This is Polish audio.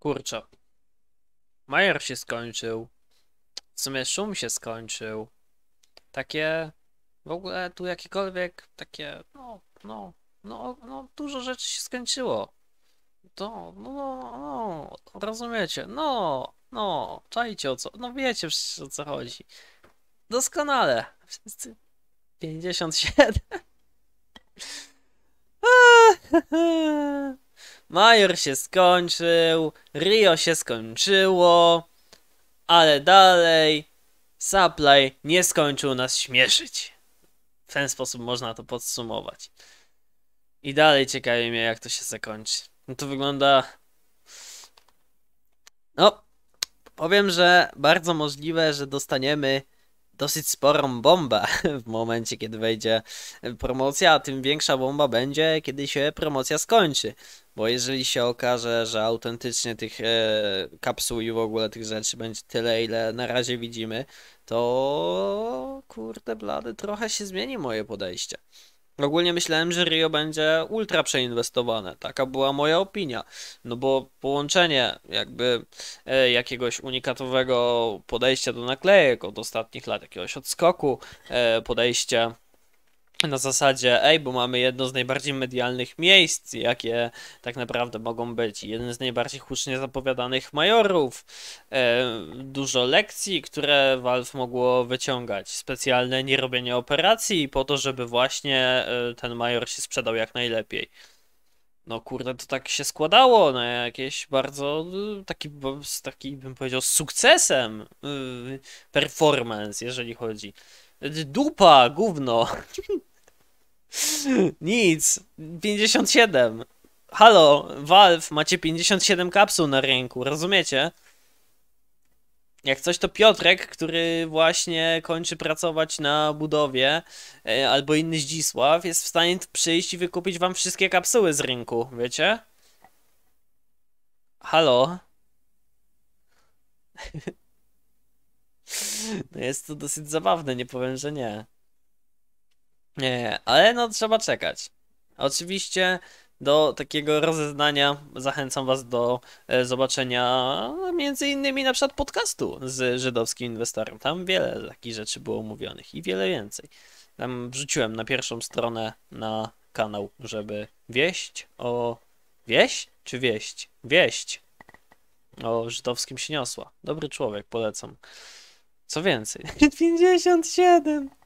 Kurczę. Majer się skończył. W sumie szum się skończył. Takie. W ogóle tu jakiekolwiek takie. No, no, no, no dużo rzeczy się skończyło. To, no, no, no, no, rozumiecie. No, no, czajcie o co. No wiecie o co chodzi. Doskonale. Wszyscy. 57. Major się skończył, Rio się skończyło, ale dalej Supply nie skończył nas śmieszyć. W ten sposób można to podsumować. I dalej ciekawi mnie, jak to się zakończy. No to wygląda... No, powiem, że bardzo możliwe, że dostaniemy dosyć sporą bombę w momencie, kiedy wejdzie promocja, a tym większa bomba będzie, kiedy się promocja skończy. Bo jeżeli się okaże, że autentycznie tych e, kapsuł i w ogóle tych rzeczy będzie tyle, ile na razie widzimy, to kurde blady, trochę się zmieni moje podejście. Ogólnie myślałem, że Rio będzie ultra przeinwestowane. Taka była moja opinia. No bo połączenie jakby e, jakiegoś unikatowego podejścia do naklejek od ostatnich lat, jakiegoś odskoku, e, podejścia na zasadzie, ej, bo mamy jedno z najbardziej medialnych miejsc, jakie tak naprawdę mogą być, jeden z najbardziej hucznie zapowiadanych majorów, e, dużo lekcji, które Valve mogło wyciągać, specjalne nierobienie operacji po to, żeby właśnie e, ten major się sprzedał jak najlepiej. No kurde, to tak się składało na jakieś bardzo e, taki, taki bym powiedział, z sukcesem e, performance, jeżeli chodzi. Dupa, gówno. Nic. 57. Halo, Valve, macie 57 kapsuł na rynku, rozumiecie? Jak coś to Piotrek, który właśnie kończy pracować na budowie, e, albo inny Zdzisław, jest w stanie przyjść i wykupić wam wszystkie kapsuły z rynku, wiecie? Halo? No jest to dosyć zabawne, nie powiem, że nie. Nie, ale no trzeba czekać. Oczywiście do takiego rozeznania zachęcam Was do e, zobaczenia między innymi na przykład podcastu z żydowskim inwestorem. Tam wiele takich rzeczy było omówionych i wiele więcej. Tam wrzuciłem na pierwszą stronę na kanał, żeby wieść o... Wieść czy wieść? Wieść o żydowskim się niosła. Dobry człowiek, polecam. Co więcej, 57!